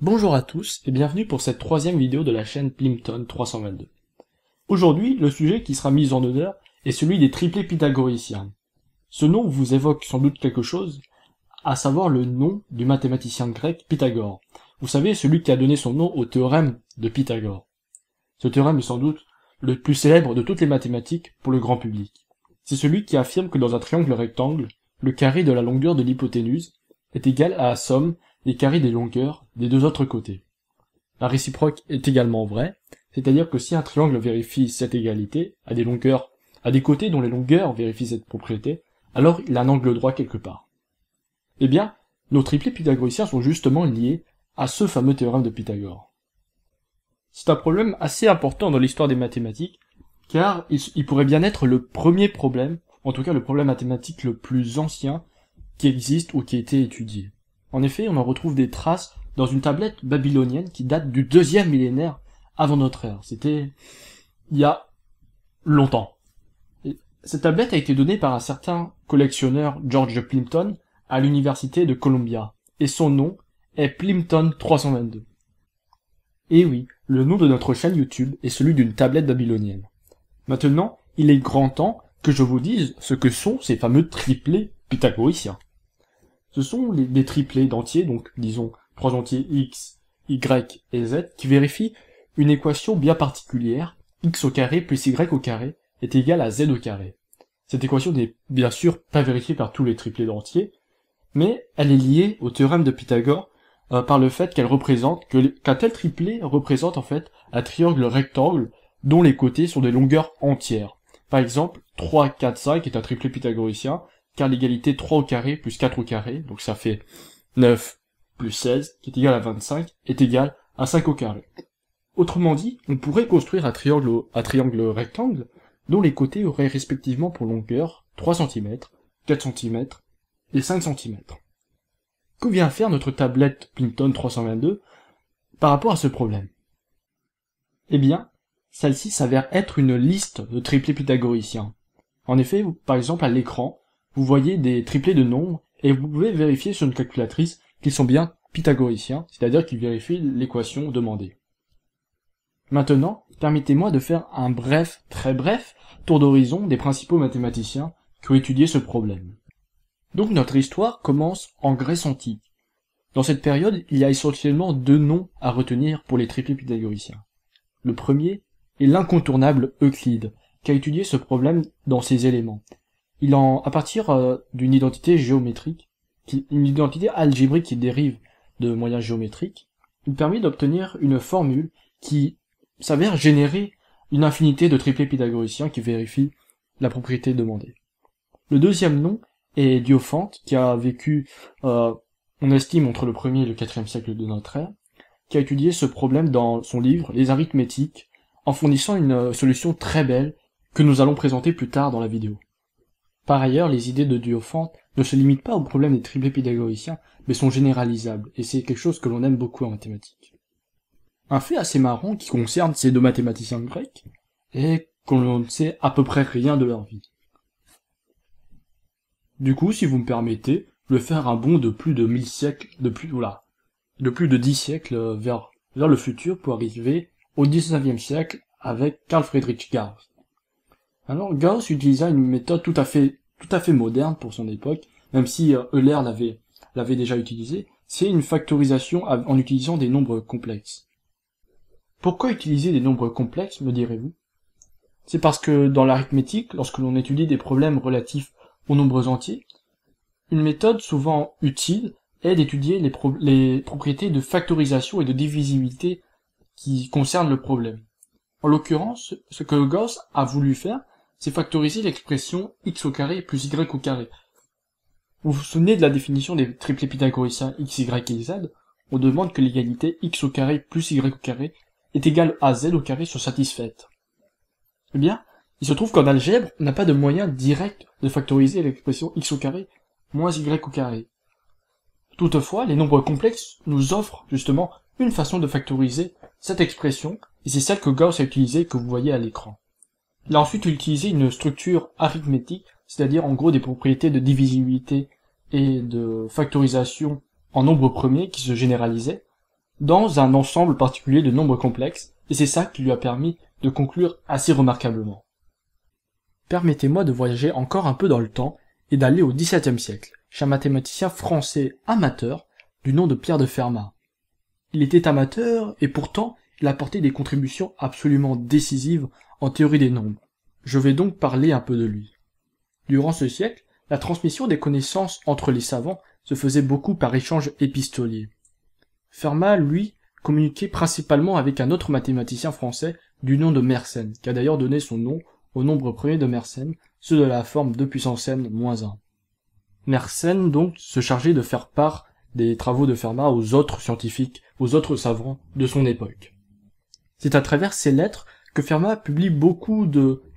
Bonjour à tous et bienvenue pour cette troisième vidéo de la chaîne Plimpton 322. Aujourd'hui, le sujet qui sera mis en honneur est celui des triplés pythagoriciens. Ce nom vous évoque sans doute quelque chose, à savoir le nom du mathématicien grec Pythagore. Vous savez, celui qui a donné son nom au théorème de Pythagore. Ce théorème est sans doute le plus célèbre de toutes les mathématiques pour le grand public. C'est celui qui affirme que dans un triangle rectangle, le carré de la longueur de l'hypoténuse est égal à la somme des carrés des longueurs des deux autres côtés. La réciproque est également vraie, c'est-à-dire que si un triangle vérifie cette égalité à des longueurs, à des côtés dont les longueurs vérifient cette propriété, alors il a un angle droit quelque part. Eh bien, nos triplés pythagoriciens sont justement liés à ce fameux théorème de Pythagore. C'est un problème assez important dans l'histoire des mathématiques, car il, pourrait bien être le premier problème, en tout cas le problème mathématique le plus ancien qui existe ou qui a été étudié. En effet, on en retrouve des traces dans une tablette babylonienne qui date du deuxième millénaire avant notre ère. C'était il y a longtemps. cette tablette a été donnée par un certain collectionneur George Plimpton à l'université de Columbia, et son nom est Plimpton 322. Et oui, le nom de notre chaîne YouTube est celui d'une tablette babylonienne. Maintenant, il est grand temps que je vous dise ce que sont ces fameux triplés pythagoriciens ce sont les, triplets d'entiers, donc disons trois entiers x, y et z, qui vérifient une équation bien particulière, x au carré plus y au carré est égal à z au carré. Cette équation n'est bien sûr pas vérifiée par tous les triplets d'entiers, mais elle est liée au théorème de Pythagore euh, par le fait qu'elle représente, qu'un tel triplet représente en fait un triangle rectangle dont les côtés sont des longueurs entières. Par exemple, 3, 4, 5 est un triplet pythagoricien, car l'égalité 3 au carré plus 4 au carré, donc ça fait 9 plus 16, qui est égal à 25, est égal à 5 au carré. Autrement dit, on pourrait construire un triangle, rectangle dont les côtés auraient respectivement pour longueur 3 cm, 4 cm et 5 cm. Que vient faire notre tablette Plimpton 322 par rapport à ce problème Eh bien, celle-ci s'avère être une liste de triplés pythagoriciens. En effet, par exemple, à l'écran, vous voyez des triplés de nombres, et vous pouvez vérifier sur une calculatrice qu'ils sont bien pythagoriciens, c'est-à-dire qu'ils vérifient l'équation demandée. Maintenant, permettez-moi de faire un bref, très bref, tour d'horizon des principaux mathématiciens qui ont étudié ce problème. Donc notre histoire commence en Grèce antique. Dans cette période, il y a essentiellement deux noms à retenir pour les triplés pythagoriciens. Le premier est l'incontournable Euclide, qui a étudié ce problème dans ses éléments, il en, à partir euh, d'une identité géométrique, qui, une identité algébrique qui dérive de moyens géométriques, il permet d'obtenir une formule qui s'avère générer une infinité de triplés pythagoriciens qui vérifient la propriété demandée. Le deuxième nom est Diophante, qui a vécu, euh, on estime, entre le 1er et le 4e siècle de notre ère, qui a étudié ce problème dans son livre Les arithmétiques, en fournissant une euh, solution très belle que nous allons présenter plus tard dans la vidéo. Par ailleurs, les idées de Diophante ne se limitent pas au problème des triplés pythagoriciens, mais sont généralisables, et c'est quelque chose que l'on aime beaucoup en mathématiques. Un fait assez marrant qui concerne ces deux mathématiciens grecs est qu'on ne sait à peu près rien de leur vie. Du coup, si vous me permettez, je faire un bond de plus de mille siècles, de plus, de plus de dix siècles euh, vers, vers le futur pour arriver au 19e siècle avec Carl Friedrich Gauss. Alors Gauss utilisa une méthode tout à fait tout à fait moderne pour son époque, même si euh, Euler l'avait, déjà utilisé, c'est une factorisation en utilisant des nombres complexes. Pourquoi utiliser des nombres complexes, me direz-vous C'est parce que dans l'arithmétique, lorsque l'on étudie des problèmes relatifs aux nombres entiers, une méthode souvent utile est d'étudier les, les, propriétés de factorisation et de divisibilité qui concernent le problème. En l'occurrence, ce que Gauss a voulu faire, c'est factoriser l'expression x au carré plus y au carré. Vous vous souvenez de la définition des triplets pythagoriciens x, y et z On demande que l'égalité x au carré plus y carré est égale à z au carré soit satisfaite. Eh bien, il se trouve qu'en algèbre, on n'a pas de moyen direct de factoriser l'expression x au carré moins y au carré. Toutefois, les nombres complexes nous offrent justement une façon de factoriser cette expression, et c'est celle que Gauss a utilisée que vous voyez à l'écran. Il a ensuite utilisé une structure arithmétique, c'est-à-dire en gros des propriétés de divisibilité et de factorisation en nombres premiers qui se généralisaient dans un ensemble particulier de nombres complexes, et c'est ça qui lui a permis de conclure assez remarquablement. Permettez-moi de voyager encore un peu dans le temps et d'aller au XVIIe siècle, chez un mathématicien français amateur du nom de Pierre de Fermat. Il était amateur et pourtant il des contributions absolument décisives en théorie des nombres. Je vais donc parler un peu de lui. Durant ce siècle, la transmission des connaissances entre les savants se faisait beaucoup par échange épistolier. Fermat, lui, communiquait principalement avec un autre mathématicien français du nom de Mersenne, qui a d'ailleurs donné son nom au nombre premier de Mersenne, ceux de la forme 2 puissance n moins 1. Mersenne, donc, se chargeait de faire part des travaux de Fermat aux autres scientifiques, aux autres savants de son époque. C'est à travers ces lettres que Fermat publie beaucoup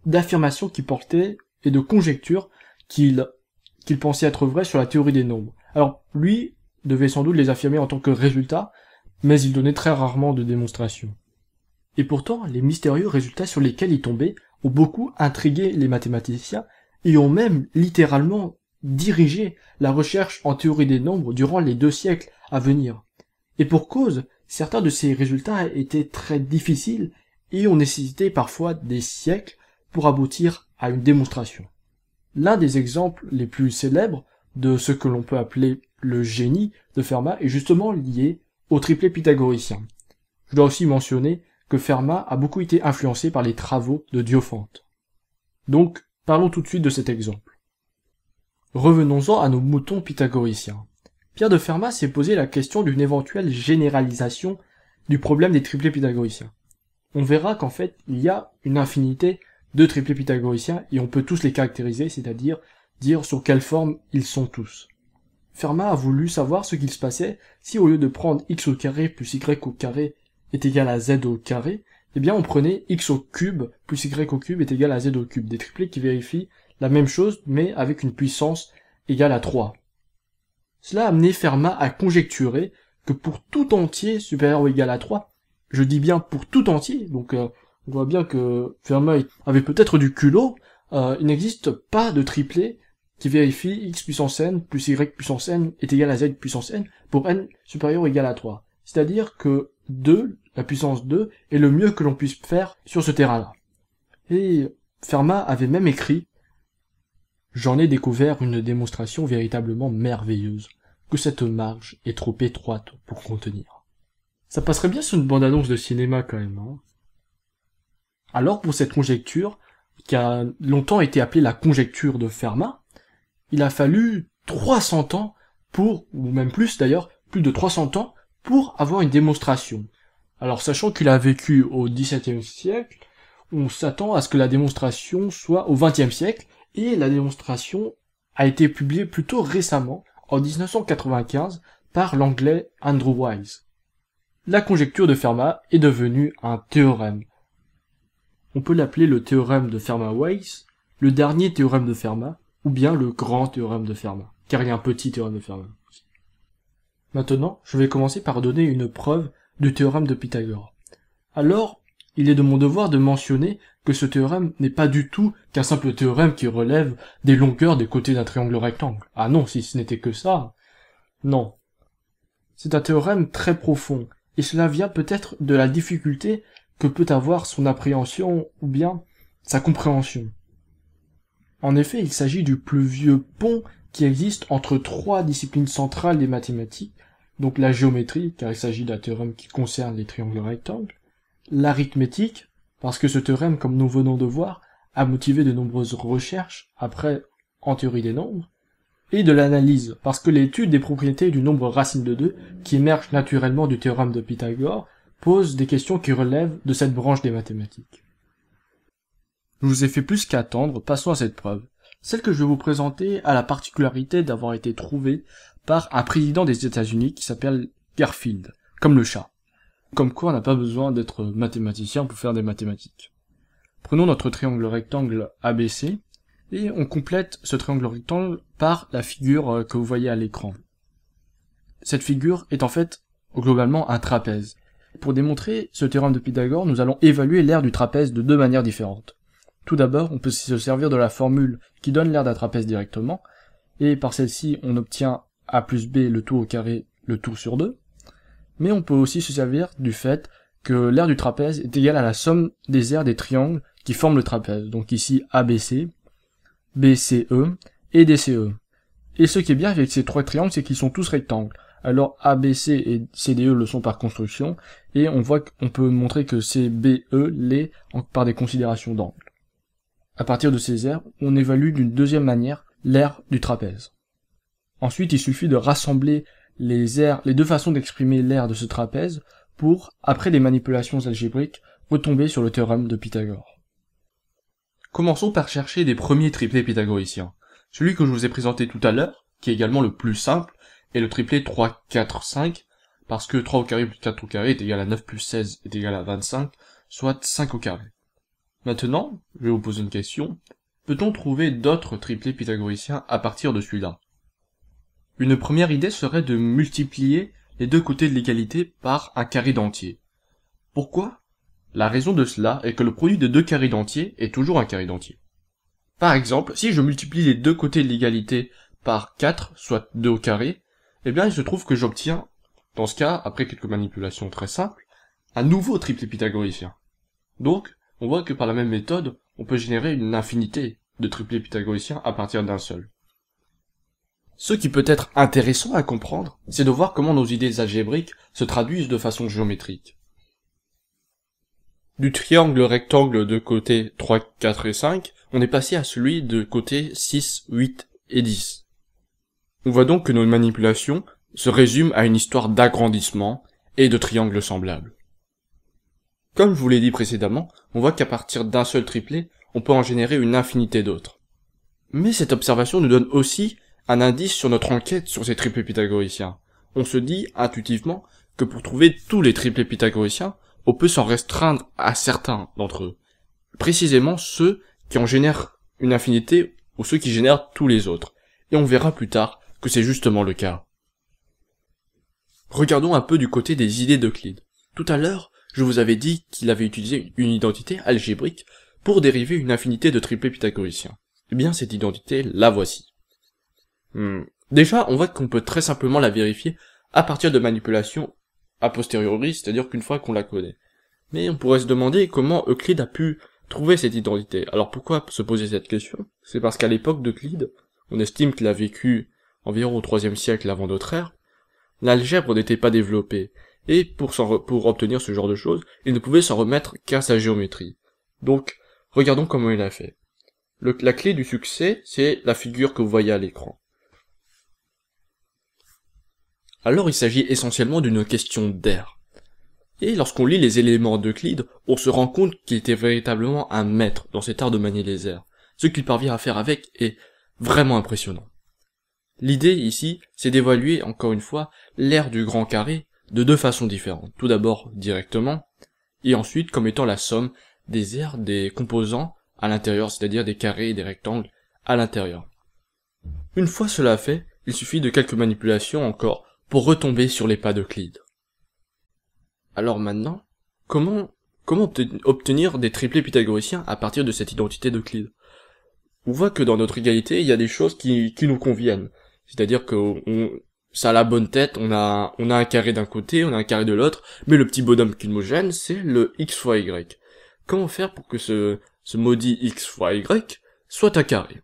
d'affirmations qu'il portait et de conjectures qu'il pensait être vraies sur la théorie des nombres. Alors lui devait sans doute les affirmer en tant que résultat, mais il donnait très rarement de démonstrations. Et pourtant, les mystérieux résultats sur lesquels il tombait ont beaucoup intrigué les mathématiciens et ont même littéralement dirigé la recherche en théorie des nombres durant les deux siècles à venir. Et pour cause, Certains de ces résultats étaient très difficiles et ont nécessité parfois des siècles pour aboutir à une démonstration. L'un des exemples les plus célèbres de ce que l'on peut appeler le génie de Fermat est justement lié au triplet pythagoricien. Je dois aussi mentionner que Fermat a beaucoup été influencé par les travaux de Diophante. Donc, parlons tout de suite de cet exemple. Revenons-en à nos moutons pythagoriciens. Pierre de Fermat s'est posé la question d'une éventuelle généralisation du problème des triplés pythagoriciens. On verra qu'en fait, il y a une infinité de triplés pythagoriciens et on peut tous les caractériser, c'est-à-dire dire sur quelle forme ils sont tous. Fermat a voulu savoir ce qu'il se passait si au lieu de prendre x au carré plus y au carré est égal à z au carré, eh bien on prenait x au cube plus y au cube est égal à z au cube, des triplés qui vérifient la même chose mais avec une puissance égale à 3. Cela a amené Fermat à conjecturer que pour tout entier supérieur ou égal à 3, je dis bien pour tout entier, donc euh, on voit bien que Fermat avait peut-être du culot, euh, il n'existe pas de triplé qui vérifie x puissance n plus y puissance n est égal à z puissance n pour n supérieur ou égal à 3. C'est-à-dire que 2, la puissance 2, est le mieux que l'on puisse faire sur ce terrain-là. Et Fermat avait même écrit j'en ai découvert une démonstration véritablement merveilleuse, que cette marge est trop étroite pour contenir. Ça passerait bien sur une bande-annonce de cinéma quand même. Hein Alors pour cette conjecture, qui a longtemps été appelée la conjecture de Fermat, il a fallu 300 ans pour, ou même plus d'ailleurs, plus de 300 ans pour avoir une démonstration. Alors sachant qu'il a vécu au XVIIe siècle, on s'attend à ce que la démonstration soit au XXe siècle, et la démonstration a été publiée plutôt récemment, en 1995, par l'anglais Andrew Wise. La conjecture de Fermat est devenue un théorème. On peut l'appeler le théorème de Fermat-Weiss, le dernier théorème de Fermat, ou bien le grand théorème de Fermat, car il y a un petit théorème de Fermat. Maintenant, je vais commencer par donner une preuve du théorème de Pythagore. Alors, il est de mon devoir de mentionner que ce théorème n'est pas du tout qu'un simple théorème qui relève des longueurs des côtés d'un triangle rectangle. Ah non, si ce n'était que ça. Non. C'est un théorème très profond, et cela vient peut-être de la difficulté que peut avoir son appréhension ou bien sa compréhension. En effet, il s'agit du plus vieux pont qui existe entre trois disciplines centrales des mathématiques, donc la géométrie, car il s'agit d'un théorème qui concerne les triangles rectangles, l'arithmétique, parce que ce théorème, comme nous venons de voir, a motivé de nombreuses recherches, après en théorie des nombres, et de l'analyse, parce que l'étude des propriétés du nombre racine de 2, qui émerge naturellement du théorème de Pythagore, pose des questions qui relèvent de cette branche des mathématiques. Je vous ai fait plus qu'attendre, passons à cette preuve. Celle que je vais vous présenter a la particularité d'avoir été trouvée par un président des États-Unis qui s'appelle Garfield, comme le chat. Comme quoi on n'a pas besoin d'être mathématicien pour faire des mathématiques. Prenons notre triangle rectangle ABC, et on complète ce triangle rectangle par la figure euh, que vous voyez à l'écran. Cette figure est en fait globalement un trapèze. Pour démontrer ce théorème de Pythagore, nous allons évaluer l'aire du trapèze de deux manières différentes. Tout d'abord, on peut se servir de la formule qui donne l'aire d'un trapèze directement, et par celle-ci, on obtient a plus b le tout au carré, le tout sur 2 mais on peut aussi se servir du fait que l'aire du trapèze est égale à la somme des aires des triangles qui forment le trapèze, donc ici ABC, BCE et DCE. Et ce qui est bien avec ces trois triangles, c'est qu'ils sont tous rectangles. Alors ABC et CDE le sont par construction, et on voit qu'on peut montrer que CBE l'est par des considérations d'angle. À partir de ces aires, on évalue d'une deuxième manière l'aire du trapèze. Ensuite, il suffit de rassembler les, les deux façons d'exprimer l'aire de ce trapèze pour, après des manipulations algébriques, retomber sur le théorème de Pythagore. Commençons par chercher des premiers triplés pythagoriciens. Celui que je vous ai présenté tout à l'heure, qui est également le plus simple, est le triplé 3, 4, 5, parce que 3 au carré plus 4 au carré est égal à 9 plus 16 est égal à 25, soit 5 au carré. Maintenant, je vais vous poser une question. Peut-on trouver d'autres triplés pythagoriciens à partir de celui-là une première idée serait de multiplier les deux côtés de l'égalité par un carré d'entier. Pourquoi La raison de cela est que le produit de deux carrés d'entier est toujours un carré d'entier. Par exemple, si je multiplie les deux côtés de l'égalité par 4, soit 2 au carré, eh bien il se trouve que j'obtiens, dans ce cas, après quelques manipulations très simples, un nouveau triplé pythagoricien. Donc, on voit que par la même méthode, on peut générer une infinité de triplets pythagoriciens à partir d'un seul. Ce qui peut être intéressant à comprendre, c'est de voir comment nos idées algébriques se traduisent de façon géométrique. Du triangle rectangle de côté 3, 4 et 5, on est passé à celui de côté 6, 8 et 10. On voit donc que nos manipulations se résument à une histoire d'agrandissement et de triangles semblables. Comme je vous l'ai dit précédemment, on voit qu'à partir d'un seul triplé, on peut en générer une infinité d'autres. Mais cette observation nous donne aussi un indice sur notre enquête sur ces triplés pythagoriciens. On se dit intuitivement que pour trouver tous les triplés pythagoriciens, on peut s'en restreindre à certains d'entre eux. Précisément ceux qui en génèrent une infinité ou ceux qui génèrent tous les autres. Et on verra plus tard que c'est justement le cas. Regardons un peu du côté des idées d'Euclide. Tout à l'heure, je vous avais dit qu'il avait utilisé une identité algébrique pour dériver une infinité de triplés pythagoriciens. Eh bien, cette identité, la voici. Hmm. Déjà, on voit qu'on peut très simplement la vérifier à partir de manipulations a posteriori, c'est-à-dire qu'une fois qu'on la connaît. Mais on pourrait se demander comment Euclide a pu trouver cette identité. Alors pourquoi se poser cette question C'est parce qu'à l'époque d'Euclide, on estime qu'il a vécu environ au IIIe siècle avant notre ère, l'algèbre n'était pas développée, et pour, obtenir ce genre de choses, il ne pouvait s'en remettre qu'à sa géométrie. Donc, regardons comment il a fait. la clé du succès, c'est la figure que vous voyez à l'écran alors il s'agit essentiellement d'une question d'air. Et lorsqu'on lit les éléments d'Euclide, on se rend compte qu'il était véritablement un maître dans cet art de manier les airs. Ce qu'il parvient à faire avec est vraiment impressionnant. L'idée ici, c'est d'évaluer encore une fois l'air du grand carré de deux façons différentes. Tout d'abord directement, et ensuite comme étant la somme des airs des composants à l'intérieur, c'est-à-dire des carrés et des rectangles à l'intérieur. Une fois cela fait, il suffit de quelques manipulations encore pour retomber sur les pas d'Euclide. Alors maintenant, comment, comment obtenir des triplés pythagoriciens à partir de cette identité d'Euclide On voit que dans notre égalité, il y a des choses qui, nous conviennent. C'est-à-dire que ça a la bonne tête, on a, on a un carré d'un côté, on a un carré de l'autre, mais le petit bonhomme qui nous gêne, c'est le x fois y. Comment faire pour que ce, ce maudit x fois y soit un carré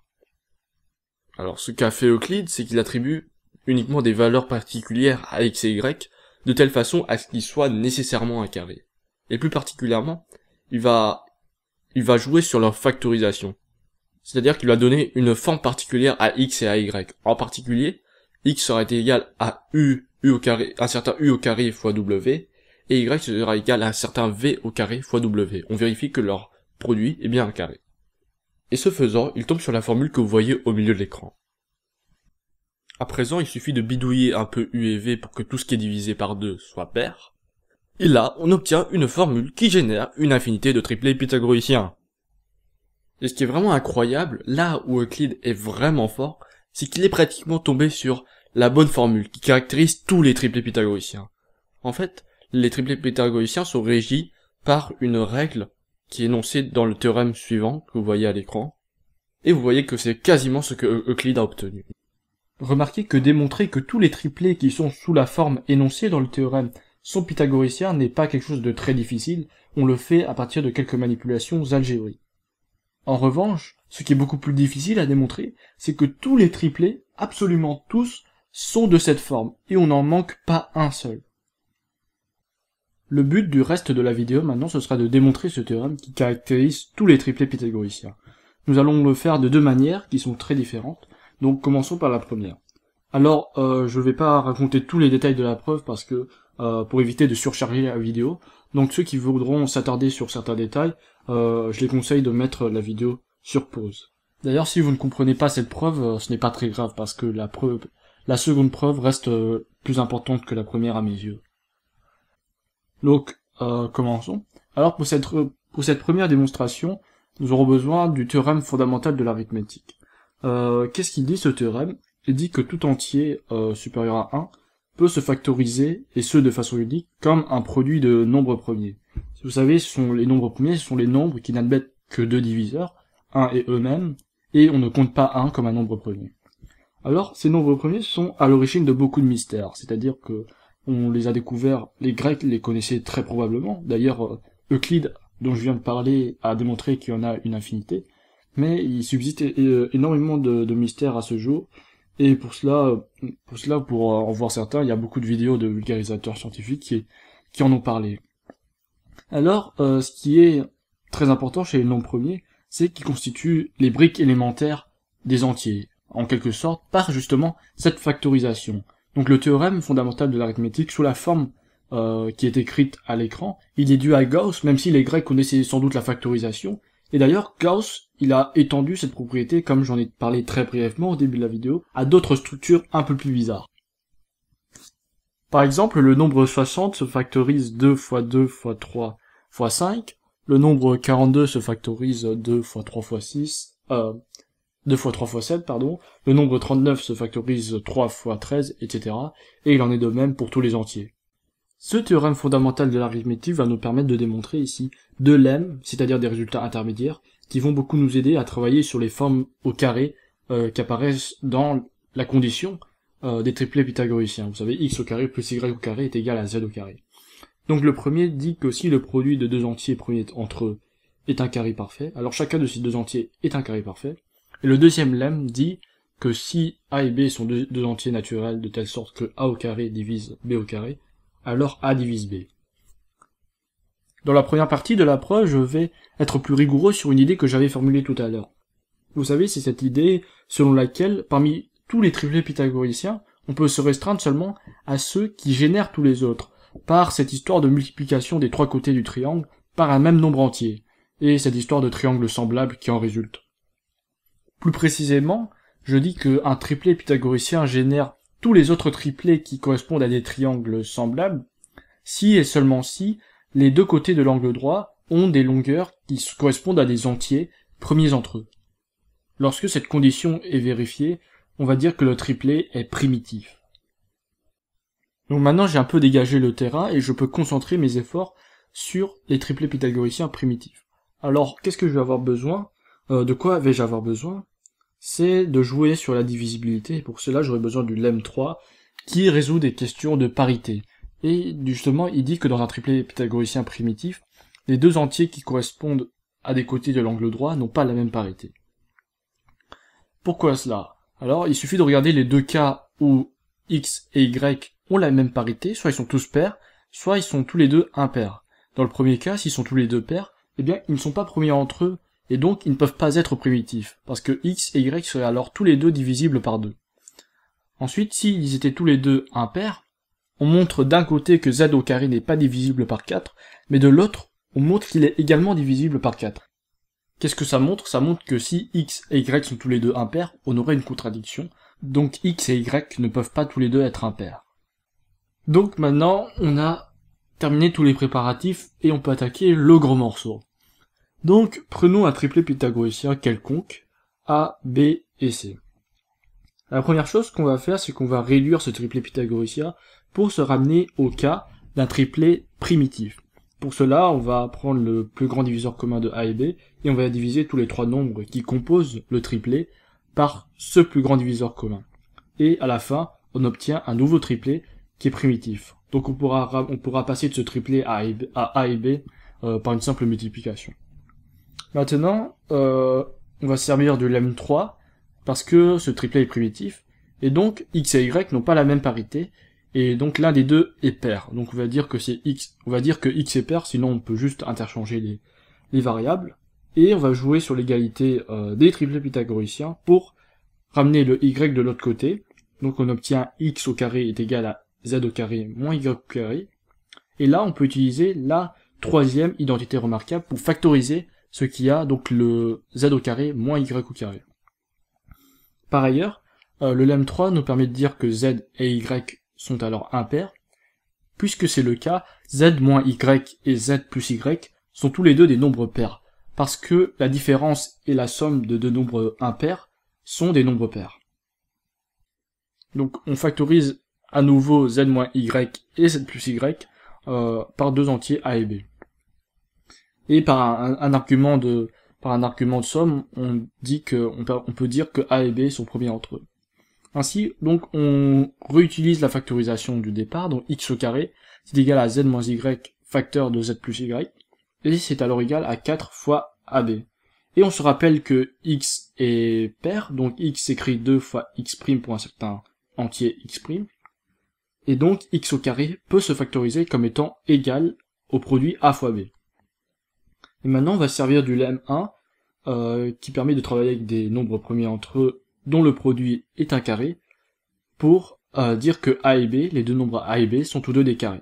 Alors, ce qu'a fait Euclide, c'est qu'il attribue uniquement des valeurs particulières à x et y, de telle façon à ce qu'ils soient nécessairement un carré. Et plus particulièrement, il va, il va jouer sur leur factorisation. C'est-à-dire qu'il va donner une forme particulière à x et à y. En particulier, x sera égal à u, u au carré, un certain u au carré fois w, et y sera égal à un certain v au carré fois w. On vérifie que leur produit est bien un carré. Et ce faisant, il tombe sur la formule que vous voyez au milieu de l'écran. À présent, il suffit de bidouiller un peu U et V pour que tout ce qui est divisé par 2 soit pair. Et là, on obtient une formule qui génère une infinité de triplés pythagoriciens. Et ce qui est vraiment incroyable, là où Euclide est vraiment fort, c'est qu'il est pratiquement tombé sur la bonne formule qui caractérise tous les triplés pythagoriciens. En fait, les triplés pythagoriciens sont régis par une règle qui est énoncée dans le théorème suivant que vous voyez à l'écran. Et vous voyez que c'est quasiment ce que Euclide a obtenu. Remarquez que démontrer que tous les triplés qui sont sous la forme énoncée dans le théorème sont pythagoriciens n'est pas quelque chose de très difficile, on le fait à partir de quelques manipulations algébriques. En revanche, ce qui est beaucoup plus difficile à démontrer, c'est que tous les triplés, absolument tous, sont de cette forme, et on n'en manque pas un seul. Le but du reste de la vidéo maintenant, ce sera de démontrer ce théorème qui caractérise tous les triplés pythagoriciens. Nous allons le faire de deux manières qui sont très différentes. Donc commençons par la première. Alors, euh, je ne vais pas raconter tous les détails de la preuve parce que euh, pour éviter de surcharger la vidéo. Donc ceux qui voudront s'attarder sur certains détails, euh, je les conseille de mettre la vidéo sur pause. D'ailleurs, si vous ne comprenez pas cette preuve, ce n'est pas très grave parce que la preuve, la seconde preuve reste plus importante que la première à mes yeux. Donc, commençons. Alors pour cette, pour cette première démonstration, nous aurons besoin du théorème fondamental de l'arithmétique. Euh, qu'est-ce qu'il dit ce théorème Il dit que tout entier euh, supérieur à 1 peut se factoriser, et ce de façon unique, comme un produit de nombres premiers. Vous savez, ce sont les nombres premiers, ce sont les nombres qui n'admettent que deux diviseurs, 1 et eux-mêmes, et on ne compte pas 1 comme un nombre premier. Alors, ces nombres premiers sont à l'origine de beaucoup de mystères, c'est-à-dire que on les a découverts, les Grecs les connaissaient très probablement, d'ailleurs euh, Euclide, dont je viens de parler, a démontré qu'il y en a une infinité, mais il subsiste énormément de, mystères à ce jour. Et pour cela, pour cela, pour en voir certains, il y a beaucoup de vidéos de vulgarisateurs scientifiques qui, en ont parlé. Alors, euh, ce qui est très important chez les noms premiers, c'est qu'ils constituent les briques élémentaires des entiers, en quelque sorte, par justement cette factorisation. Donc le théorème fondamental de l'arithmétique, sous la forme euh, qui est écrite à l'écran, il est dû à Gauss, même si les Grecs connaissaient sans doute la factorisation. Et d'ailleurs, Gauss il a étendu cette propriété, comme j'en ai parlé très brièvement au début de la vidéo, à d'autres structures un peu plus bizarres. Par exemple, le nombre 60 se factorise 2 x 2 x 3 x 5, le nombre 42 se factorise 2 x 3 x 6, euh, 2 x 3 x 7, pardon, le nombre 39 se factorise 3 x 13, etc. Et il en est de même pour tous les entiers. Ce théorème fondamental de l'arithmétique va nous permettre de démontrer ici deux lemmes, c'est-à-dire des résultats intermédiaires, qui vont beaucoup nous aider à travailler sur les formes au carré euh, qui apparaissent dans la condition euh, des triplets pythagoriciens. Vous savez, x au carré plus y au carré est égal à z au carré. Donc le premier dit que si le produit de deux entiers premiers entre eux est un carré parfait, alors chacun de ces deux entiers est un carré parfait. Et le deuxième lemme dit que si a et b sont deux, deux entiers naturels de telle sorte que a au carré divise b au carré, alors a divise b. Dans la première partie de la preuve, je vais être plus rigoureux sur une idée que j'avais formulée tout à l'heure. Vous savez, c'est cette idée selon laquelle, parmi tous les triplés pythagoriciens, on peut se restreindre seulement à ceux qui génèrent tous les autres, par cette histoire de multiplication des trois côtés du triangle par un même nombre entier, et cette histoire de triangles semblables qui en résulte. Plus précisément, je dis qu'un triplet pythagoricien génère tous les autres triplets qui correspondent à des triangles semblables, si et seulement si les deux côtés de l'angle droit ont des longueurs qui correspondent à des entiers, premiers entre eux. Lorsque cette condition est vérifiée, on va dire que le triplet est primitif. Donc maintenant j'ai un peu dégagé le terrain et je peux concentrer mes efforts sur les triplets pythagoriciens primitifs. Alors qu'est-ce que je vais avoir besoin euh, De quoi vais-je avoir besoin C'est de jouer sur la divisibilité pour cela j'aurai besoin du lemme 3 qui résout des questions de parité. Et justement, il dit que dans un triplé pythagoricien primitif, les deux entiers qui correspondent à des côtés de l'angle droit n'ont pas la même parité. Pourquoi cela Alors, il suffit de regarder les deux cas où x et y ont la même parité, soit ils sont tous pairs, soit ils sont tous les deux impairs. Dans le premier cas, s'ils sont tous les deux pairs, eh bien, ils ne sont pas premiers entre eux, et donc ils ne peuvent pas être primitifs, parce que x et y seraient alors tous les deux divisibles par deux. Ensuite, s'ils étaient tous les deux impairs, on montre d'un côté que z au carré n'est pas divisible par 4, mais de l'autre, on montre qu'il est également divisible par 4. Qu'est-ce que ça montre Ça montre que si x et y sont tous les deux impairs, on aurait une contradiction, donc x et y ne peuvent pas tous les deux être impairs. Donc maintenant, on a terminé tous les préparatifs et on peut attaquer le gros morceau. Donc, prenons un triplet pythagoricien quelconque, A, B et C. La première chose qu'on va faire, c'est qu'on va réduire ce triplet pythagoricien pour se ramener au cas d'un triplé primitif. Pour cela, on va prendre le plus grand diviseur commun de A et B, et on va diviser tous les trois nombres qui composent le triplé par ce plus grand diviseur commun. Et à la fin, on obtient un nouveau triplé qui est primitif. Donc on pourra, passer de ce triplé à A et B, euh, par une simple multiplication. Maintenant, euh, on va se servir de lm 3, parce que ce triplet est primitif, et donc x et y n'ont pas la même parité, et donc l'un des deux est pair. Donc on va dire que c'est x, on va dire que x est pair, sinon on peut juste interchanger les, variables, et on va jouer sur l'égalité euh, des triples pythagoriciens pour ramener le y de l'autre côté, donc on obtient x au carré est égal à z au carré moins y au carré, et là on peut utiliser la troisième identité remarquable pour factoriser ce qui a donc le z au carré moins y au carré. Par ailleurs, euh, le lemme 3 nous permet de dire que z et y sont alors impairs. Puisque c'est le cas, z moins y et z plus y sont tous les deux des nombres pairs, parce que la différence et la somme de deux nombres impairs sont des nombres pairs. Donc on factorise à nouveau z moins y et z plus y euh, par deux entiers a et b. Et par un, argument de par un argument de somme, on dit que on peut dire que a et b sont premiers entre eux. Ainsi, donc, on réutilise la factorisation du départ, donc x au carré, c'est égal à z moins y facteur de z plus y, et c'est alors égal à 4 fois ab. Et on se rappelle que x est pair, donc x s'écrit 2 fois x' pour un certain entier x', et donc x au carré peut se factoriser comme étant égal au produit a fois b. Et maintenant, on va se servir du lemme 1, euh, qui permet de travailler avec des nombres premiers entre eux dont le produit est un carré, pour euh, dire que A et B, les deux nombres A et B, sont tous deux des carrés.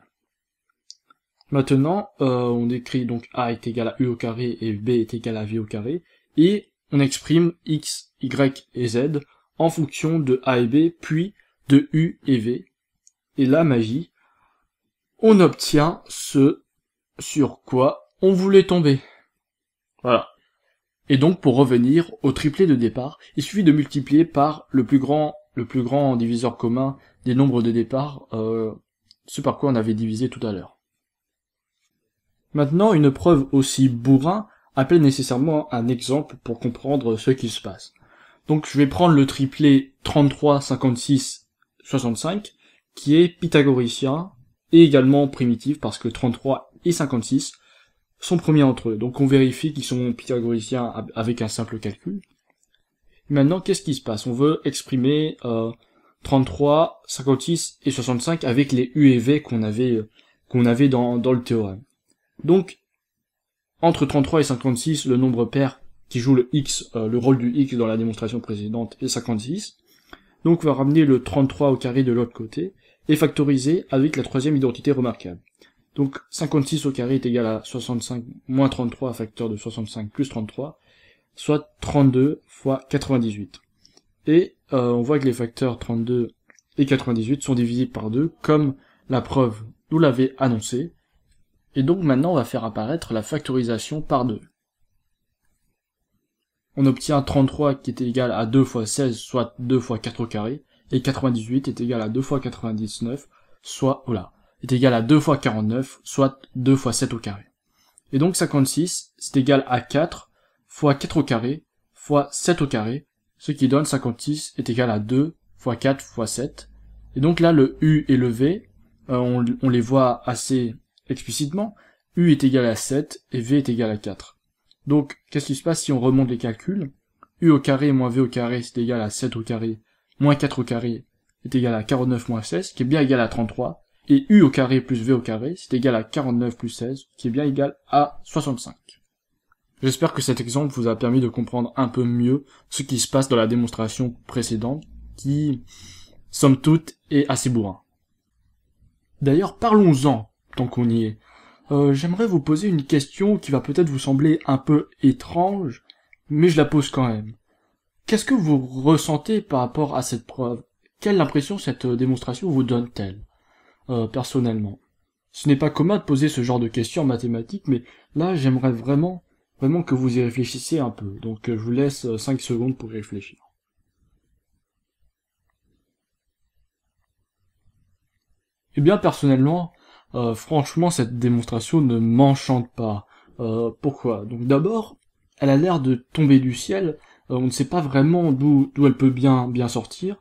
Maintenant, euh, on décrit donc A est égal à U au carré et B est égal à V au carré, et on exprime X, Y et Z en fonction de A et B, puis de U et V. Et là, magie, on obtient ce sur quoi on voulait tomber. Voilà. Et donc pour revenir au triplé de départ, il suffit de multiplier par le plus grand, le plus grand diviseur commun des nombres de départ, euh, ce par quoi on avait divisé tout à l'heure. Maintenant, une preuve aussi bourrin appelle nécessairement un exemple pour comprendre ce qui se passe. Donc je vais prendre le triplé 33, 56, 65, qui est pythagoricien et également primitif parce que 33 et 56 sont premiers entre eux. Donc on vérifie qu'ils sont pythagoriciens avec un simple calcul. Maintenant, qu'est-ce qui se passe On veut exprimer 33, euh, 56 et 65 avec les U et V qu'on avait, euh, qu'on avait dans, dans le théorème. Donc, entre 33 et 56, le nombre pair qui joue le X, euh, le rôle du X dans la démonstration précédente est 56. Donc on va ramener le 33 au carré de l'autre côté et factoriser avec la troisième identité remarquable. Donc 56 au carré est égal à 65 moins 33 facteur de 65 plus 33, soit 32 fois 98. Et euh, on voit que les facteurs 32 et 98 sont divisibles par 2 comme la preuve nous l'avait annoncé. Et donc maintenant on va faire apparaître la factorisation par 2. On obtient 33 qui est égal à 2 fois 16, soit 2 fois 4 au carré, et 98 est égal à 2 fois 99, soit, voilà, est égal à 2 fois 49, soit 2 fois 7 au carré. Et donc 56, c'est égal à 4 fois 4 au carré fois 7 au carré, ce qui donne 56 est égal à 2 fois 4 fois 7. Et donc là, le U et le V, on, les voit assez explicitement. U est égal à 7 et V est égal à 4. Donc, qu'est-ce qui se passe si on remonte les calculs U au carré moins V au carré, c'est égal à 7 au carré, moins 4 au carré, est égal à 49 moins 16, qui est bien égal à 33, et u au carré plus v au carré, c'est égal à 49 plus 16, qui est bien égal à 65. J'espère que cet exemple vous a permis de comprendre un peu mieux ce qui se passe dans la démonstration précédente, qui, somme toute, est assez bourrin. D'ailleurs, parlons-en, tant qu'on y est. Euh, j'aimerais vous poser une question qui va peut-être vous sembler un peu étrange, mais je la pose quand même. Qu'est-ce que vous ressentez par rapport à cette preuve Quelle impression cette démonstration vous donne-t-elle euh, personnellement. Ce n'est pas commun de poser ce genre de questions en mathématiques, mais là j'aimerais vraiment, vraiment que vous y réfléchissiez un peu. Donc euh, je vous laisse 5 euh, secondes pour y réfléchir. Eh bien personnellement, franchement cette démonstration ne m'enchante pas. pourquoi Donc d'abord, elle a l'air de tomber du ciel, on ne sait pas vraiment d'où elle peut bien, bien sortir,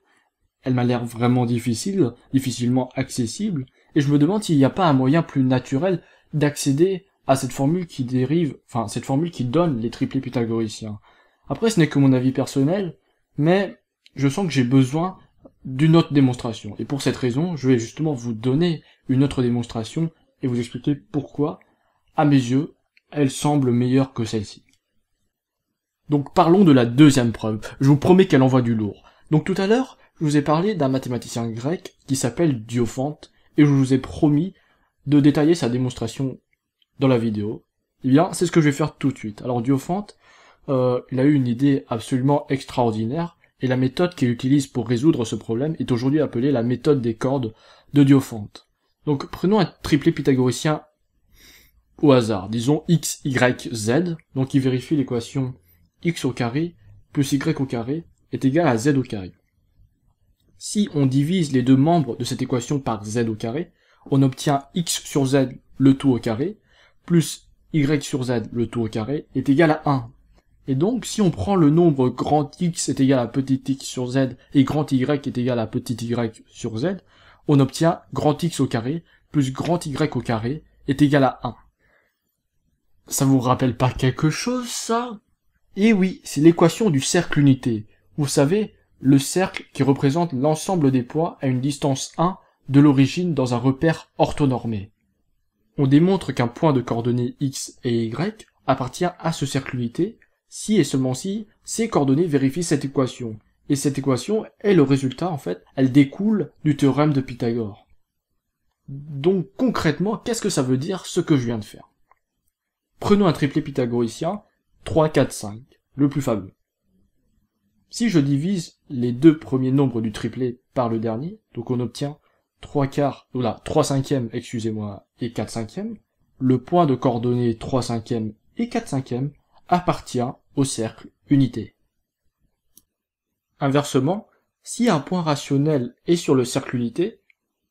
elle m'a l'air vraiment difficile, difficilement accessible, et je me demande s'il n'y a pas un moyen plus naturel d'accéder à cette formule qui dérive, enfin cette formule qui donne les triplés pythagoriciens. Après, ce n'est que mon avis personnel, mais je sens que j'ai besoin d'une autre démonstration. Et pour cette raison, je vais justement vous donner une autre démonstration et vous expliquer pourquoi, à mes yeux, elle semble meilleure que celle-ci. Donc parlons de la deuxième preuve. Je vous promets qu'elle envoie du lourd. Donc tout à l'heure, je vous ai parlé d'un mathématicien grec qui s'appelle Diophante, et je vous ai promis de détailler sa démonstration dans la vidéo. Eh bien, c'est ce que je vais faire tout de suite. Alors Diophante, euh, il a eu une idée absolument extraordinaire, et la méthode qu'il utilise pour résoudre ce problème est aujourd'hui appelée la méthode des cordes de Diophante. Donc prenons un triplé pythagoricien au hasard, disons x, y, z, donc il vérifie l'équation x au carré plus y au carré est égal à z au carré. Si on divise les deux membres de cette équation par z au carré, on obtient x sur z le tout au carré, plus y sur z le tout au carré, est égal à 1. Et donc, si on prend le nombre grand X est égal à petit x sur z et grand Y est égal à petit y sur z, on obtient grand X au carré plus grand Y au carré est égal à 1. Ça vous rappelle pas quelque chose, ça Eh oui, c'est l'équation du cercle unité. Vous savez, le cercle qui représente l'ensemble des points à une distance 1 de l'origine dans un repère orthonormé. On démontre qu'un point de coordonnées x et y appartient à ce cercle unité si et seulement si ces coordonnées vérifient cette équation. Et cette équation est le résultat, en fait, elle découle du théorème de Pythagore. Donc concrètement, qu'est-ce que ça veut dire ce que je viens de faire Prenons un triplet pythagoricien 3, 4, 5, le plus fameux. Si je divise les deux premiers nombres du triplet par le dernier, donc on obtient 3 quarts, ou là, cinquièmes, excusez-moi, et 4 cinquièmes, le point de coordonnées 3 cinquièmes et 4 cinquièmes appartient au cercle unité. Inversement, si un point rationnel est sur le cercle unité,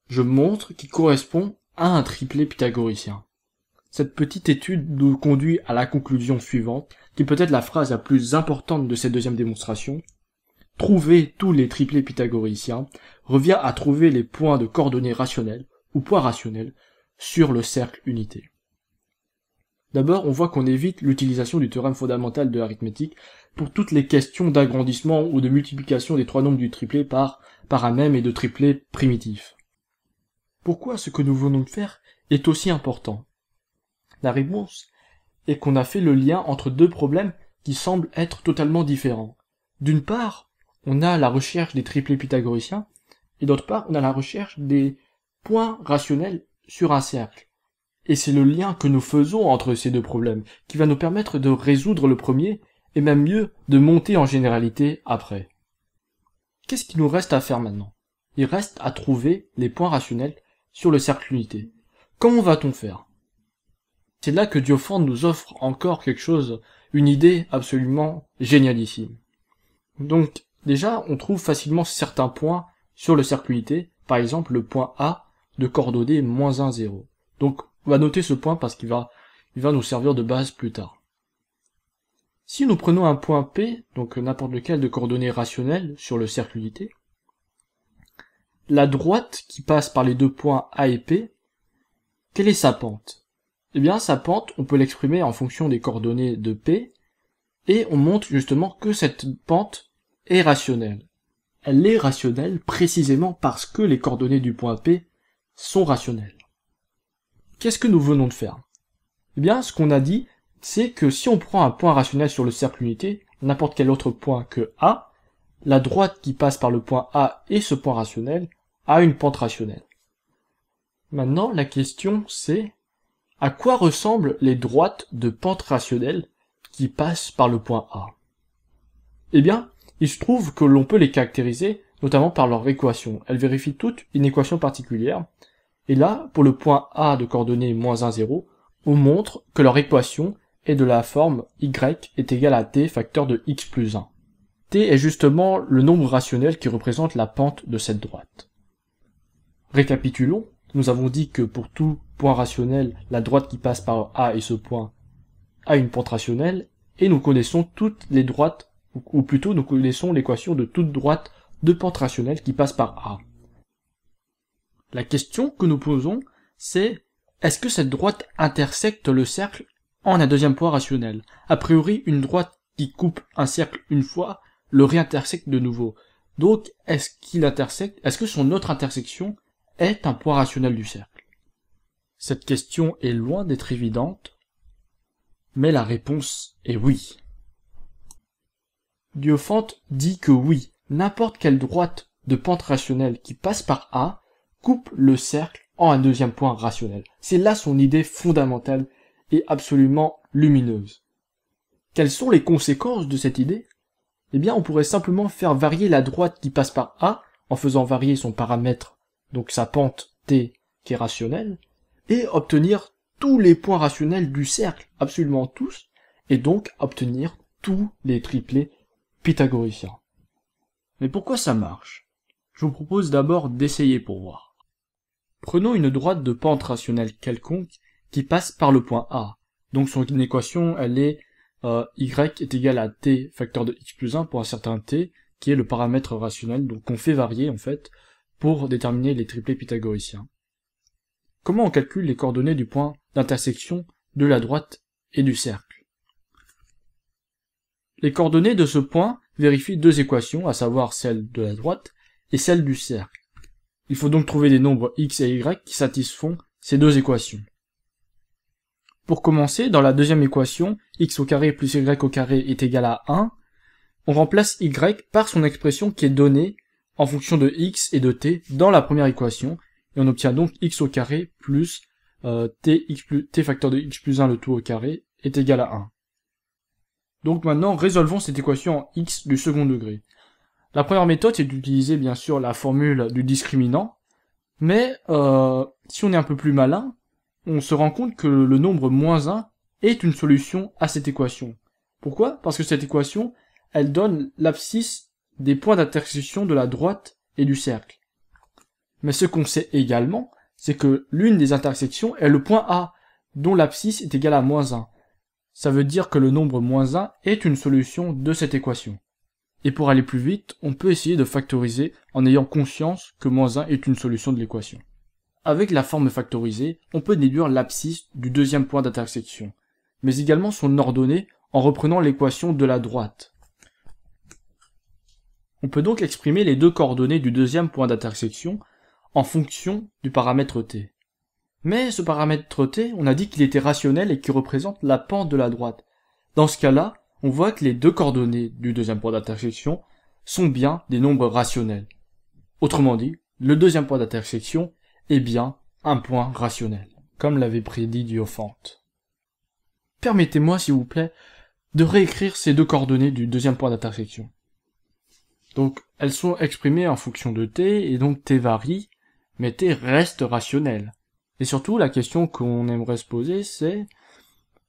je montre qu'il correspond à un triplet pythagoricien. Cette petite étude nous conduit à la conclusion suivante, qui peut-être la phrase la plus importante de cette deuxième démonstration, trouver tous les triplés pythagoriciens revient à trouver les points de coordonnées rationnelles, ou points rationnels sur le cercle unité. D'abord, on voit qu'on évite l'utilisation du théorème fondamental de l'arithmétique pour toutes les questions d'agrandissement ou de multiplication des trois nombres du triplé par, par un même et de triplé primitifs. Pourquoi ce que nous venons de faire est aussi important La réponse et qu'on a fait le lien entre deux problèmes qui semblent être totalement différents. D'une part, on a la recherche des triplés pythagoriciens, et d'autre part, on a la recherche des points rationnels sur un cercle. Et c'est le lien que nous faisons entre ces deux problèmes qui va nous permettre de résoudre le premier, et même mieux, de monter en généralité après. Qu'est-ce qu'il nous reste à faire maintenant Il reste à trouver les points rationnels sur le cercle unité. Comment va-t-on faire c'est là que Diophant nous offre encore quelque chose, une idée absolument génialissime. Donc, déjà, on trouve facilement certains points sur le circuité, par exemple le point A de coordonnées moins 1, 0. Donc, on va noter ce point parce qu'il va, il va nous servir de base plus tard. Si nous prenons un point P, donc n'importe lequel de coordonnées rationnelles sur le circuité, la droite qui passe par les deux points A et P, quelle est sa pente eh bien sa pente, on peut l'exprimer en fonction des coordonnées de P, et on montre justement que cette pente est rationnelle. Elle est rationnelle précisément parce que les coordonnées du point P sont rationnelles. Qu'est-ce que nous venons de faire Eh bien, ce qu'on a dit, c'est que si on prend un point rationnel sur le cercle unité, n'importe quel autre point que A, la droite qui passe par le point A et ce point rationnel a une pente rationnelle. Maintenant, la question c'est à quoi ressemblent les droites de pente rationnelle qui passent par le point A Eh bien, il se trouve que l'on peut les caractériser notamment par leur équation. Elles vérifient toutes une équation particulière. Et là, pour le point A de coordonnées moins 1, 0, on montre que leur équation est de la forme y est égal à t facteur de x plus 1. t est justement le nombre rationnel qui représente la pente de cette droite. Récapitulons, nous avons dit que pour tout point rationnel, la droite qui passe par A et ce point a une pente rationnelle, et nous connaissons toutes les droites, ou plutôt nous connaissons l'équation de toute droite de pente rationnelle qui passe par A. La question que nous posons, c'est est-ce que cette droite intersecte le cercle en un deuxième point rationnel A priori, une droite qui coupe un cercle une fois le réintersecte de nouveau. Donc, est-ce qu'il intersecte Est-ce que son autre intersection est un point rationnel du cercle cette question est loin d'être évidente, mais la réponse est oui. Diophante dit que oui, n'importe quelle droite de pente rationnelle qui passe par A coupe le cercle en un deuxième point rationnel. C'est là son idée fondamentale et absolument lumineuse. Quelles sont les conséquences de cette idée Eh bien, on pourrait simplement faire varier la droite qui passe par A en faisant varier son paramètre, donc sa pente t qui est rationnelle, et obtenir tous les points rationnels du cercle, absolument tous, et donc obtenir tous les triplés pythagoriciens. Mais pourquoi ça marche Je vous propose d'abord d'essayer pour voir. Prenons une droite de pente rationnelle quelconque qui passe par le point A. Donc son équation, elle est euh, y est égal à t facteur de x plus 1 pour un certain t, qui est le paramètre rationnel, donc qu'on fait varier en fait, pour déterminer les triplés pythagoriciens. Comment on calcule les coordonnées du point d'intersection de la droite et du cercle Les coordonnées de ce point vérifient deux équations, à savoir celle de la droite et celle du cercle. Il faut donc trouver des nombres x et y qui satisfont ces deux équations. Pour commencer, dans la deuxième équation, x au carré plus y au carré est égal à 1, on remplace y par son expression qui est donnée en fonction de x et de t dans la première équation et on obtient donc x au carré plus euh, t, facteur de x plus 1 le tout au carré est égal à 1. Donc maintenant, résolvons cette équation en x du second degré. La première méthode, c'est d'utiliser bien sûr la formule du discriminant, mais euh, si on est un peu plus malin, on se rend compte que le nombre moins 1 est une solution à cette équation. Pourquoi Parce que cette équation, elle donne l'abscisse des points d'intersection de la droite et du cercle. Mais ce qu'on sait également, c'est que l'une des intersections est le point A, dont l'abscisse est égale à moins 1. Ça veut dire que le nombre moins 1 est une solution de cette équation. Et pour aller plus vite, on peut essayer de factoriser en ayant conscience que moins 1 est une solution de l'équation. Avec la forme factorisée, on peut déduire l'abscisse du deuxième point d'intersection, mais également son ordonnée en reprenant l'équation de la droite. On peut donc exprimer les deux coordonnées du deuxième point d'intersection en fonction du paramètre t. Mais ce paramètre t, on a dit qu'il était rationnel et qu'il représente la pente de la droite. Dans ce cas-là, on voit que les deux coordonnées du deuxième point d'intersection sont bien des nombres rationnels. Autrement dit, le deuxième point d'intersection est bien un point rationnel, comme l'avait prédit Diophante. Permettez-moi, s'il vous plaît, de réécrire ces deux coordonnées du deuxième point d'intersection. Donc, elles sont exprimées en fonction de t, et donc t varie, mais T reste rationnel. Et surtout, la question qu'on aimerait se poser, c'est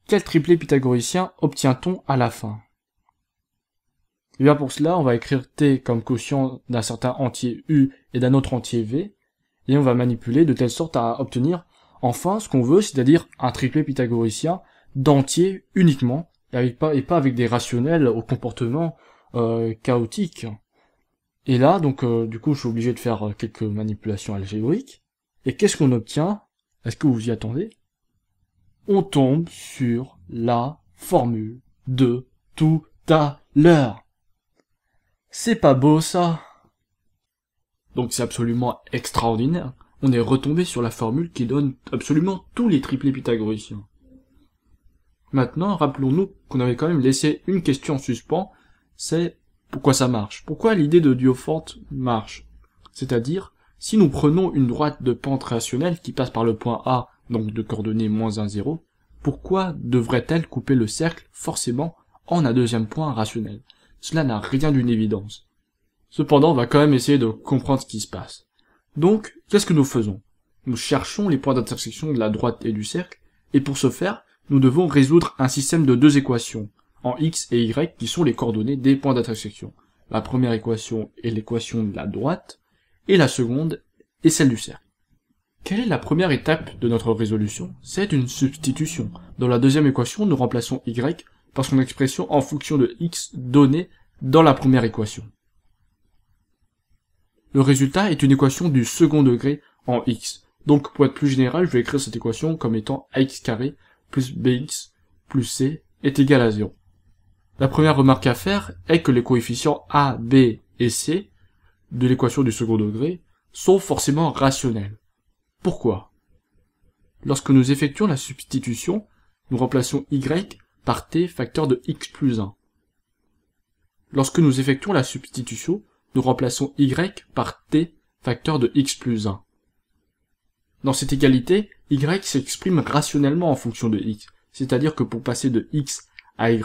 quel triplé pythagoricien obtient-on à la fin Et bien pour cela, on va écrire T comme quotient d'un certain entier U et d'un autre entier V, et on va manipuler de telle sorte à obtenir enfin ce qu'on veut, c'est-à-dire un triplé pythagoricien d'entier uniquement, et, pas, et pas avec des rationnels au comportement euh, chaotique. Et là, donc, euh, du coup, je suis obligé de faire euh, quelques manipulations algébriques. Et qu'est-ce qu'on obtient Est-ce que vous y attendez On tombe sur la formule de tout à l'heure. C'est pas beau ça Donc c'est absolument extraordinaire. On est retombé sur la formule qui donne absolument tous les triplés pythagoriciens. Maintenant, rappelons-nous qu'on avait quand même laissé une question en suspens, c'est pourquoi ça marche Pourquoi l'idée de Diophante marche C'est-à-dire, si nous prenons une droite de pente rationnelle qui passe par le point A, donc de coordonnées moins 1, 0, pourquoi devrait-elle couper le cercle, forcément, en un deuxième point rationnel Cela n'a rien d'une évidence. Cependant, on va quand même essayer de comprendre ce qui se passe. Donc, qu'est-ce que nous faisons Nous cherchons les points d'intersection de la droite et du cercle, et pour ce faire, nous devons résoudre un système de deux équations, en x et y qui sont les coordonnées des points d'intersection. La première équation est l'équation de la droite, et la seconde est celle du cercle. Quelle est la première étape de notre résolution C'est une substitution. Dans la deuxième équation, nous remplaçons y par son expression en fonction de x donnée dans la première équation. Le résultat est une équation du second degré en x. Donc pour être plus général, je vais écrire cette équation comme étant ax carré plus bx plus c est égal à 0. La première remarque à faire est que les coefficients a, b et c de l'équation du second degré sont forcément rationnels. Pourquoi Lorsque nous effectuons la substitution, nous remplaçons y par t facteur de x plus 1. Lorsque nous effectuons la substitution, nous remplaçons y par t facteur de x plus 1. Dans cette égalité, y s'exprime rationnellement en fonction de x, c'est-à-dire que pour passer de x à y,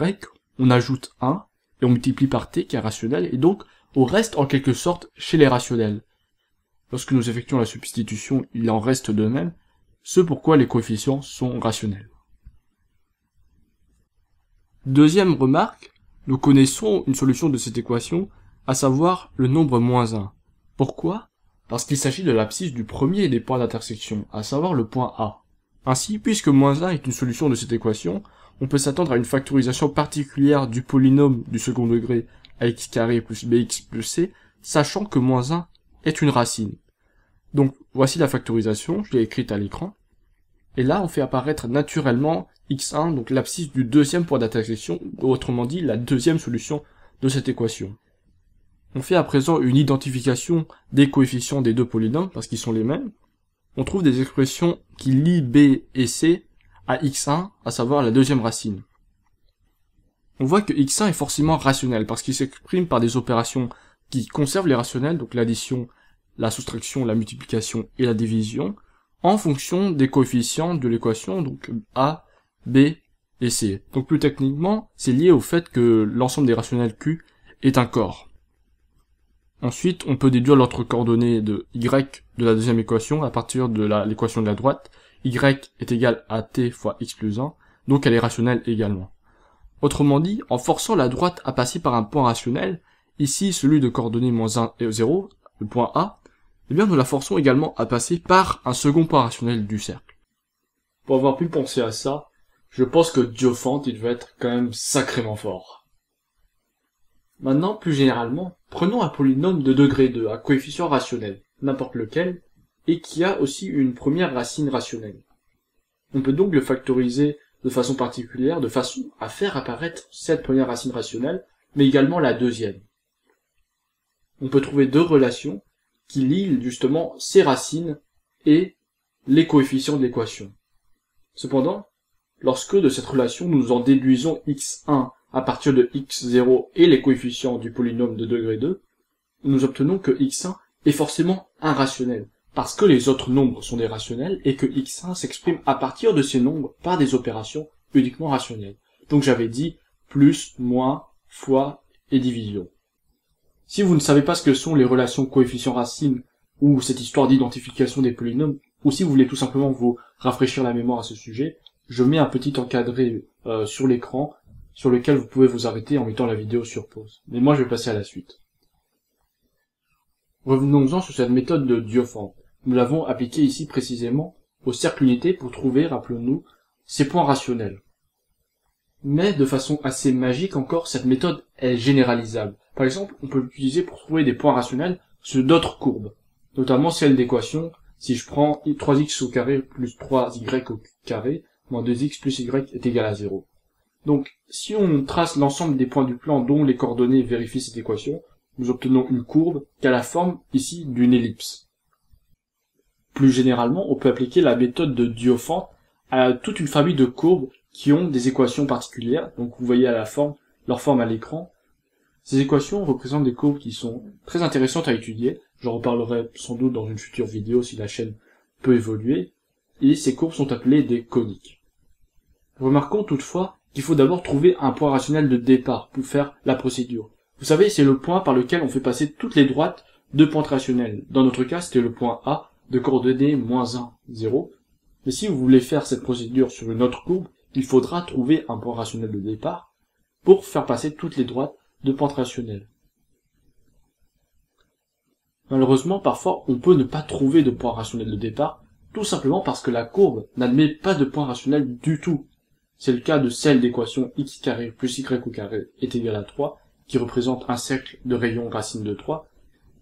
on ajoute 1 et on multiplie par t qui est rationnel, et donc on reste en quelque sorte chez les rationnels. Lorsque nous effectuons la substitution, il en reste de même, ce pourquoi les coefficients sont rationnels. Deuxième remarque, nous connaissons une solution de cette équation, à savoir le nombre moins 1. Pourquoi Parce qu'il s'agit de l'abscisse du premier des points d'intersection, à savoir le point A. Ainsi, puisque moins 1 est une solution de cette équation, on peut s'attendre à une factorisation particulière du polynôme du second degré ax carré plus bx plus c, sachant que moins 1 est une racine. Donc voici la factorisation, je l'ai écrite à l'écran. Et là, on fait apparaître naturellement x1, donc l'abscisse du deuxième point d'intersection, autrement dit la deuxième solution de cette équation. On fait à présent une identification des coefficients des deux polynômes, parce qu'ils sont les mêmes. On trouve des expressions qui lient b et c à x1, à savoir la deuxième racine. On voit que x1 est forcément rationnel, parce qu'il s'exprime par des opérations qui conservent les rationnels, donc l'addition, la soustraction, la multiplication et la division, en fonction des coefficients de l'équation, donc a, b et c. Donc plus techniquement, c'est lié au fait que l'ensemble des rationnels q est un corps. Ensuite, on peut déduire l'autre coordonnée de y de la deuxième équation à partir de l'équation de la droite, y est égal à t fois x plus 1, donc elle est rationnelle également. Autrement dit, en forçant la droite à passer par un point rationnel, ici celui de coordonnées moins 1 et 0, le point A, eh bien nous la forçons également à passer par un second point rationnel du cercle. Pour avoir pu penser à ça, je pense que Diophante, il devait être quand même sacrément fort. Maintenant, plus généralement, prenons un polynôme de degré 2 à coefficient rationnel, n'importe lequel, et qui a aussi une première racine rationnelle. On peut donc le factoriser de façon particulière, de façon à faire apparaître cette première racine rationnelle, mais également la deuxième. On peut trouver deux relations qui lient justement ces racines et les coefficients de l'équation. Cependant, lorsque de cette relation nous en déduisons x1 à partir de x0 et les coefficients du polynôme de degré 2, nous obtenons que x1 est forcément irrationnel, parce que les autres nombres sont des rationnels et que x1 s'exprime à partir de ces nombres par des opérations uniquement rationnelles. Donc j'avais dit plus, moins, fois et division. Si vous ne savez pas ce que sont les relations coefficients racines ou cette histoire d'identification des polynômes, ou si vous voulez tout simplement vous rafraîchir la mémoire à ce sujet, je mets un petit encadré euh, sur l'écran sur lequel vous pouvez vous arrêter en mettant la vidéo sur pause. Mais moi je vais passer à la suite. Revenons-en sur cette méthode de Diophant. Nous l'avons appliqué ici précisément au cercle unité pour trouver, rappelons-nous, ces points rationnels. Mais de façon assez magique encore, cette méthode est généralisable. Par exemple, on peut l'utiliser pour trouver des points rationnels sur d'autres courbes, notamment celle d'équation si je prends 3x au carré plus 3y au carré moins 2x plus y est égal à 0. Donc, si on trace l'ensemble des points du plan dont les coordonnées vérifient cette équation, nous obtenons une courbe qui a la forme ici d'une ellipse. Plus généralement, on peut appliquer la méthode de Diophante à toute une famille de courbes qui ont des équations particulières. Donc vous voyez à la forme, leur forme à l'écran. Ces équations représentent des courbes qui sont très intéressantes à étudier. J'en reparlerai sans doute dans une future vidéo si la chaîne peut évoluer. Et ces courbes sont appelées des coniques. Remarquons toutefois qu'il faut d'abord trouver un point rationnel de départ pour faire la procédure. Vous savez, c'est le point par lequel on fait passer toutes les droites de points rationnels. Dans notre cas, c'était le point A de coordonnées moins 1, 0. Mais si vous voulez faire cette procédure sur une autre courbe, il faudra trouver un point rationnel de départ pour faire passer toutes les droites de pente rationnelle. Malheureusement, parfois, on peut ne pas trouver de point rationnel de départ, tout simplement parce que la courbe n'admet pas de point rationnel du tout. C'est le cas de celle d'équation x carré plus y carré est égal à 3, qui représente un cercle de rayon racine de 3,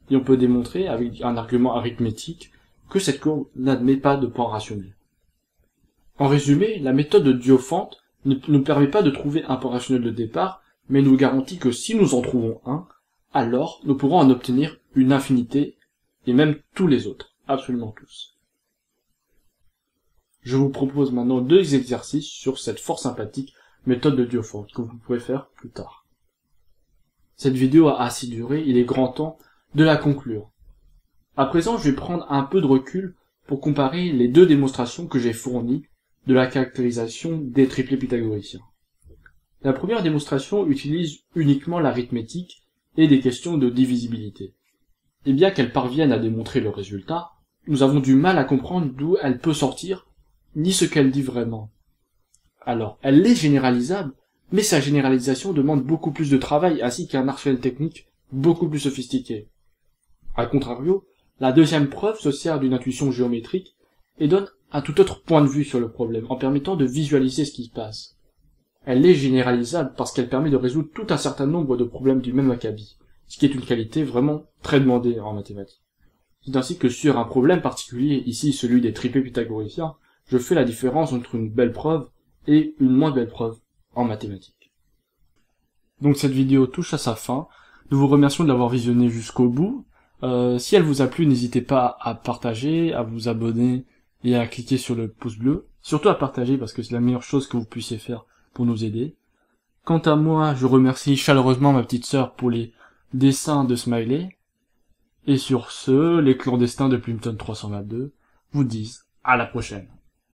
et on peut démontrer avec un argument arithmétique que cette courbe n'admet pas de point rationnel. En résumé, la méthode de Diophante ne nous permet pas de trouver un point rationnel de départ, mais nous garantit que si nous en trouvons un, alors nous pourrons en obtenir une infinité, et même tous les autres, absolument tous. Je vous propose maintenant deux exercices sur cette fort sympathique méthode de Diophante que vous pouvez faire plus tard. Cette vidéo a assez duré, il est grand temps de la conclure. À présent, je vais prendre un peu de recul pour comparer les deux démonstrations que j'ai fournies de la caractérisation des triplés pythagoriciens. La première démonstration utilise uniquement l'arithmétique et des questions de divisibilité. Et bien qu'elle parvienne à démontrer le résultat, nous avons du mal à comprendre d'où elle peut sortir, ni ce qu'elle dit vraiment. Alors, elle est généralisable, mais sa généralisation demande beaucoup plus de travail ainsi qu'un arsenal technique beaucoup plus sophistiqué. A contrario, la deuxième preuve se sert d'une intuition géométrique et donne un tout autre point de vue sur le problème en permettant de visualiser ce qui se passe. Elle est généralisable parce qu'elle permet de résoudre tout un certain nombre de problèmes du même acabit, ce qui est une qualité vraiment très demandée en mathématiques. C'est ainsi que sur un problème particulier, ici celui des tripés pythagoriciens, je fais la différence entre une belle preuve et une moins belle preuve en mathématiques. Donc cette vidéo touche à sa fin. Nous vous remercions de l'avoir visionné jusqu'au bout. Euh, si elle vous a plu, n'hésitez pas à partager, à vous abonner et à cliquer sur le pouce bleu. Surtout à partager parce que c'est la meilleure chose que vous puissiez faire pour nous aider. Quant à moi, je remercie chaleureusement ma petite sœur pour les dessins de Smiley. Et sur ce, les clandestins de Plimpton 322 vous disent à la prochaine.